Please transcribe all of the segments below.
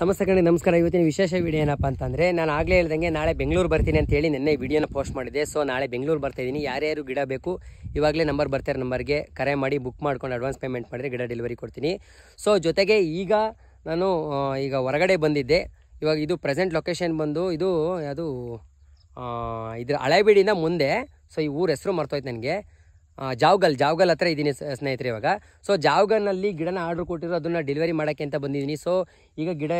ಸಮಸ್ಯೆಗಳಿಗೆ ನಮಸ್ಕಾರ ಇವತ್ತಿನ ವಿಶೇಷ ವಿಡಿಯೋ ಏನಪ್ಪ ಅಂತಂದರೆ ನಾನು ಆಗಲೇ ಹೇಳ್ದಂಗೆ ನಾಳೆ ಬೆಂಗಳೂರು ಬರ್ತೀನಿ ಅಂತ ಹೇಳಿ ನಿನ್ನೆ ವಿಡಿಯೋನ ಪೋಸ್ಟ್ ಮಾಡಿದೆ ಸೊ ನಾಳೆ ಬೆಂಗಳೂರು ಬರ್ತಾಯಿದ್ದೀನಿ ಯಾರ್ಯಾರು ಗಿಡ ಬೇಕು ಇವಾಗಲೇ ನಂಬರ್ ಬರ್ತಾರೆ ನಂಬರ್ಗೆ ಕರೆ ಮಾಡಿ ಬುಕ್ ಮಾಡ್ಕೊಂಡು ಅಡ್ವಾನ್ಸ್ ಪೇಮೆಂಟ್ ಮಾಡಿದರೆ ಗಿಡ ಡೆಲಿವರಿ ಕೊಡ್ತೀನಿ ಸೊ ಜೊತೆಗೆ ಈಗ ನಾನು ಈಗ ಹೊರಗಡೆ ಬಂದಿದ್ದೆ ಇವಾಗ ಇದು ಪ್ರೆಸೆಂಟ್ ಲೊಕೇಶನ್ ಬಂದು ಇದು ಅದು ಇದ್ರ ಹಳೆಬೀಡಿನ ಮುಂದೆ ಸೊ ಈ ಊರ ಹೆಸರು ಮರ್ತೋಯ್ತು ನನಗೆ ಜಾವ್ಗಲ್ ಜಾವ್ಗಲ್ ಹತ್ರ ಇದ್ದೀನಿ ಸ್ನೇಹಿತರೆ ಇವಾಗ ಸೊ ಜಾವ್ಗಲ್ನಲ್ಲಿ ಗಿಡನ ಆರ್ಡ್ರ್ ಕೊಟ್ಟಿರೋ ಅದನ್ನು ಡೆಲಿವರಿ ಮಾಡೋಕ್ಕೆ ಅಂತ ಬಂದಿದ್ದೀನಿ ಸೊ ಈಗ ಗಿಡ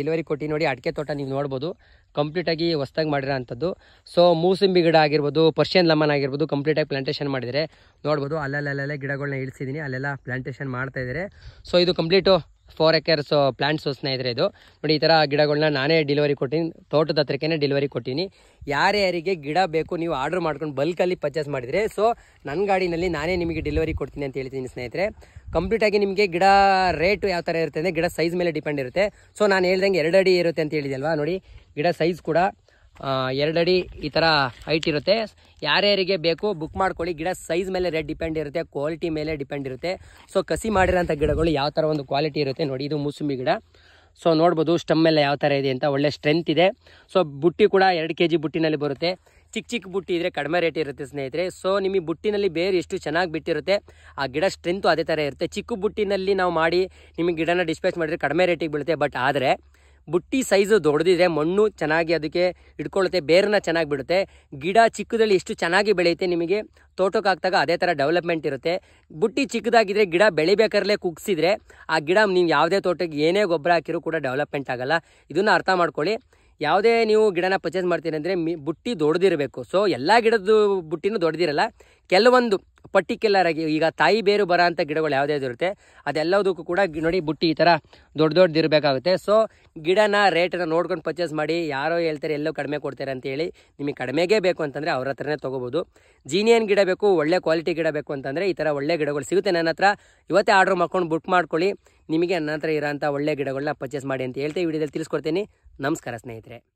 ಡೆಲಿವರಿ ಕೊಟ್ಟು ನೋಡಿ ಅಡಿಕೆ ತೋಟ ನೀವು ನೋಡ್ಬೋದು ಕಂಪ್ಲೀಟಾಗಿ ಹೊಸ್ದಾಗಿ ಮಾಡಿರೋ ಅಂಥದ್ದು ಸೊ ಮೂಸಂಬಿ ಗಿಡ ಆಗಿರ್ಬೋದು ಪರ್ಷಿಯನ್ ಲಮನ್ ಆಗಿರ್ಬೋದು ಕಂಪ್ಲೀಟಾಗಿ ಪ್ಲಾಂಟೇಷನ್ ಮಾಡಿದರೆ ನೋಡ್ಬೋದು ಅಲ್ಲಲ್ಲೇ ಗಿಡಗಳನ್ನ ಇಳಿಸಿದ್ದೀನಿ ಅಲ್ಲೆಲ್ಲ ಪ್ಲಾಂಟೇಷನ್ ಮಾಡ್ತಾಯಿದ್ದಾರೆ ಸೊ ಇದು ಕಂಪ್ಲೀಟು ಫೋರ್ ಎಕರ್ಸ್ ಪ್ಲಾಂಟ್ಸು ಸ್ನೇಹಿತರೆ ಇದು ನೋಡಿ ಈ ಥರ ಗಿಡಗಳನ್ನ ನಾನೇ ಡಿಲಿವರಿ ಕೊಟ್ಟಿನಿ ತೋಟದ ಹತ್ರಕ್ಕೇ ಡಿಲಿವರಿ ಕೊಟ್ಟಿನಿ ಯಾರ್ಯಾರಿಗೆ ಗಿಡ ಬೇಕು ನೀವು ಆರ್ಡ್ರ್ ಮಾಡ್ಕೊಂಡು ಬಲ್ಕಲ್ಲಿ ಪರ್ಚೇಸ್ ಮಾಡಿದರೆ ಸೊ ನನ್ನ ಗಾಡಿನಲ್ಲಿ ನಾನೇ ನಿಮಗೆ ಡೆಲಿವರಿ ಕೊಡ್ತೀನಿ ಅಂತ ಹೇಳ್ತೀನಿ ಸ್ನೇಹಿತರೆ ಕಂಪ್ಲೀಟಾಗಿ ನಿಮಗೆ ಗಿಡ ರೇಟು ಯಾವ ಥರ ಇರುತ್ತೆ ಅಂದರೆ ಗಿಡ ಸೈಜ್ ಮೇಲೆ ಡಿಪೆಂಡ್ ಇರುತ್ತೆ ಸೊ ನಾನು ಹೇಳ್ದಂಗೆ ಎರಡು ಅಡಿ ಇರುತ್ತೆ ಅಂತ ಹೇಳಿದೆ ನೋಡಿ ಗಿಡ ಸೈಜ್ ಕೂಡ ಎರಡಡಿ ಈ ಥರ ಹೈಟ್ ಇರುತ್ತೆ ಯಾರ್ಯಾರಿಗೆ ಬೇಕು ಬುಕ್ ಮಾಡ್ಕೊಳ್ಳಿ ಗಿಡ ಸೈಜ್ ಮೇಲೆ ರೇಟ್ ಡಿಪೆಂಡ್ ಇರುತ್ತೆ ಕ್ವಾಲಿಟಿ ಮೇಲೆ ಡಿಪೆಂಡ್ ಇರುತ್ತೆ ಸೊ ಕಸಿ ಮಾಡಿರೋಂಥ ಗಿಡಗಳು ಯಾವ ಥರ ಒಂದು ಕ್ವಾಲಿಟಿ ಇರುತ್ತೆ ನೋಡಿ ಇದು ಮೂಸುಂಬಿ ಗಿಡ ಸೊ ನೋಡ್ಬೋದು ಸ್ಟಮ್ ಮೇಲೆ ಯಾವ ಥರ ಇದೆ ಅಂತ ಒಳ್ಳೆ ಸ್ಟ್ರೆಂತ್ ಇದೆ ಸೊ ಬುಟ್ಟಿ ಕೂಡ ಎರಡು ಕೆ ಜಿ ಬುಟ್ಟಿನಲ್ಲಿ ಬರುತ್ತೆ ಚಿಕ್ಕ ಚಿಕ್ಕ ಬುಟ್ಟಿ ಇದ್ದರೆ ಕಡಿಮೆ ರೇಟ್ ಇರುತ್ತೆ ಸ್ನೇಹಿತರೆ ಸೊ ನಿಮಗೆ ಬುಟ್ಟಿನಲ್ಲಿ ಬೇರೆ ಎಷ್ಟು ಚೆನ್ನಾಗಿ ಬಿಟ್ಟಿರುತ್ತೆ ಆ ಗಿಡ ಸ್ಟ್ರೆಂತು ಅದೇ ಥರ ಇರುತ್ತೆ ಚಿಕ್ಕ ಬುಟ್ಟಿನಲ್ಲಿ ನಾವು ಮಾಡಿ ನಿಮಗೆ ಗಿಡನ ಡಿಸ್ಪ್ಯಾಚ್ ಮಾಡಿದರೆ ಕಡಿಮೆ ರೇಟಿಗೆ ಬೀಳುತ್ತೆ ಬಟ್ ಆದರೆ ಬುಟ್ಟಿ ಸೈಜು ದೊಡ್ದಿದೆ ಮಣ್ಣು ಚೆನ್ನಾಗಿ ಅದಕ್ಕೆ ಇಟ್ಕೊಳ್ಳುತ್ತೆ ಬೇರನ್ನ ಚೆನ್ನಾಗಿ ಬಿಡುತ್ತೆ ಗಿಡ ಚಿಕ್ಕದಲ್ಲಿ ಎಷ್ಟು ಚೆನ್ನಾಗಿ ಬೆಳೆಯುತ್ತೆ ನಿಮಗೆ ತೋಟಕ್ಕೆ ಹಾಕಿದಾಗ ಅದೇ ಥರ ಡೆವಲಪ್ಮೆಂಟ್ ಇರುತ್ತೆ ಬುಟ್ಟಿ ಚಿಕ್ಕದಾಗಿದ್ದರೆ ಗಿಡ ಬೆಳಿಬೇಕಾದ್ರೆ ಕುಗ್ಸಿದ್ರೆ ಆ ಗಿಡ ನೀವು ಯಾವುದೇ ತೋಟಕ್ಕೆ ಏನೇ ಗೊಬ್ಬರ ಹಾಕಿರೂ ಕೂಡ ಡೆವಲಪ್ಮೆಂಟ್ ಆಗಲ್ಲ ಇದನ್ನು ಅರ್ಥ ಮಾಡ್ಕೊಳ್ಳಿ ಯಾವುದೇ ನೀವು ಗಿಡನ ಪರ್ಚೇಸ್ ಮಾಡ್ತೀರಿ ಅಂದರೆ ಮಿ ಬುಟ್ಟಿ ದೊಡ್ಡದಿರಬೇಕು ಸೊ ಎಲ್ಲ ಗಿಡದ್ದು ಬುಟ್ಟಿನೂ ದೊಡ್ಡದಿರಲ್ಲ ಕೆಲವೊಂದು ಪರ್ಟಿಕ್ಯುಲರ್ ಆಗಿ ಈಗ ತಾಯಿ ಬೇರು ಬರೋ ಅಂಥ ಗಿಡಗಳು ಯಾವುದೇ ಇರುತ್ತೆ ಅದೆಲ್ಲದಕ್ಕೂ ಕೂಡ ನೋಡಿ ಬುಟ್ಟಿ ಈ ಥರ ದೊಡ್ಡ ಇರಬೇಕಾಗುತ್ತೆ ಸೊ ಗಿಡನ ರೇಟನ್ನು ನೋಡ್ಕೊಂಡು ಪರ್ಚೇಸ್ ಮಾಡಿ ಯಾರೋ ಹೇಳ್ತಾರೆ ಎಲ್ಲೋ ಕಡಿಮೆ ಕೊಡ್ತಾರೆ ಅಂತೇಳಿ ನಿಮಗೆ ಕಡಿಮೆಗೇ ಬೇಕು ಅಂತಂದರೆ ಅವ್ರ ಹತ್ರನೇ ತೊಗೋಬೋದು ಜೀನಿಯನ್ ಗಿಡ ಬೇಕು ಒಳ್ಳೆ ಕ್ವಾಲಿಟಿ ಗಿಡ ಬೇಕು ಅಂತಂದರೆ ಈ ಥರ ಒಳ್ಳೆ ಗಿಡಗಳು ಸಿಗುತ್ತೆ ನನ್ನ ಹತ್ರ ಇವತ್ತೇ ಆರ್ಡ್ರ್ ಮಾಡ್ಕೊಂಡು ಬುಕ್ ಮಾಡ್ಕೊಳ್ಳಿ ನಿಮಗೆ ನನ್ನ ಹತ್ರ ಇರೋಂಥ ಒಳ್ಳೆ ಗಿಡಗಳನ್ನ ಪರ್ಚೇಸ್ ಮಾಡಿ ಅಂತ ಹೇಳ್ತೀವಿ ವಿಡಿಯೋದಲ್ಲಿ ತಿಳಿಸ್ಕೊಡ್ತೀನಿ ನಮಸ್ಕಾರ ಸ್ನೇಹಿತರೆ